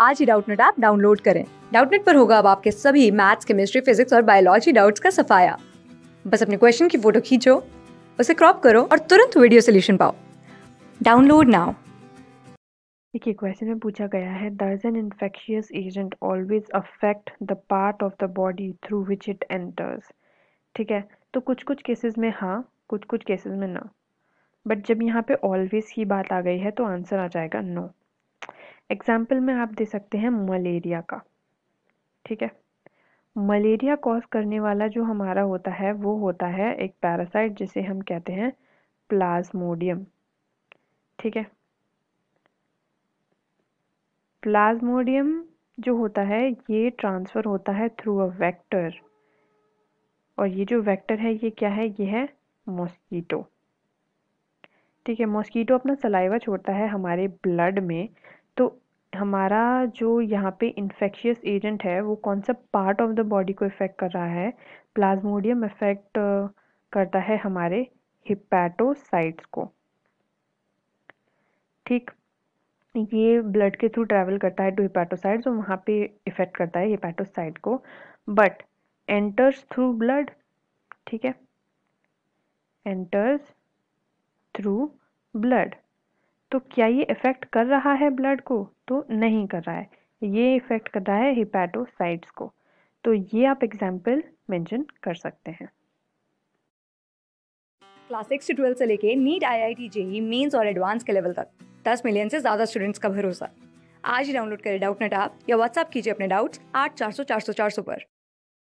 आज ही Doubtnut app download करें डाउटनेट पर होगा अब आपके सभी मैथ्स केमिस्ट्री फिजिक्स और बायोलॉजी डाउट्स का सफाया बस अपने क्वेश्चन की फोटो खींचो उसे क्रॉप करो और तुरंत वीडियो सोल्यूशन पाओ डाउनलोड नाउ देखिए क्वेश्चन में पूछा गया है दर्ज an infectious agent always affect the part of the body through which it enters ठीक है तो कुछ कुछ केसेस में हाँ कुछ कुछ केसेस में ना बट जब यहाँ पे ऑलवेज की बात आ गई है तो आंसर आ जाएगा नो no. एग्जाम्पल में आप दे सकते हैं मलेरिया का ठीक है मलेरिया कॉज करने वाला जो हमारा होता है वो होता है एक पैरासाइट जिसे हम कहते हैं प्लाज्मोडियम ठीक है प्लाज्मोडियम जो होता है ये ट्रांसफ़र होता है थ्रू अ वेक्टर और ये जो वेक्टर है ये क्या है ये है मॉस्कीटो ठीक है मॉस्कीटो अपना सलाइवा छोड़ता है हमारे ब्लड में तो हमारा जो यहाँ पे इन्फेक्शियस एजेंट है वो कौन सा पार्ट ऑफ द बॉडी को इफ़ेक्ट कर रहा है प्लाज्मोडियम इफ़ेक्ट करता है हमारे हिपैटोसाइट्स को ठीक ये ब्लड के थ्रू ट्रैवल करता है टू हिपैटोसाइट्स और वहाँ पे इफ़ेक्ट करता है हिपैटोसाइट को बट एंटर्स थ्रू ब्लड ठीक है एंटर्स थ्रू ब्लड तो क्या ये इफ़ेक्ट कर रहा है ब्लड को तो नहीं कर रहा है ये इफ़ेक्ट कर रहा है हिपैटोसाइट्स को तो ये आप एग्जाम्पल मेंशन कर सकते हैं क्लास सिक्स से ट्वेल्थ से लेके NEET I I T JEE mains और एडवांस के लेवल तक दस मिलियन से ज़्यादा स्टूडेंट्स का भरोसा आज ही डाउनलोड करें डाउट नेट आप या व्हाट्सअप कीजिए अपने डाउट्स आठ चार सौ चार सौ चार सौ पर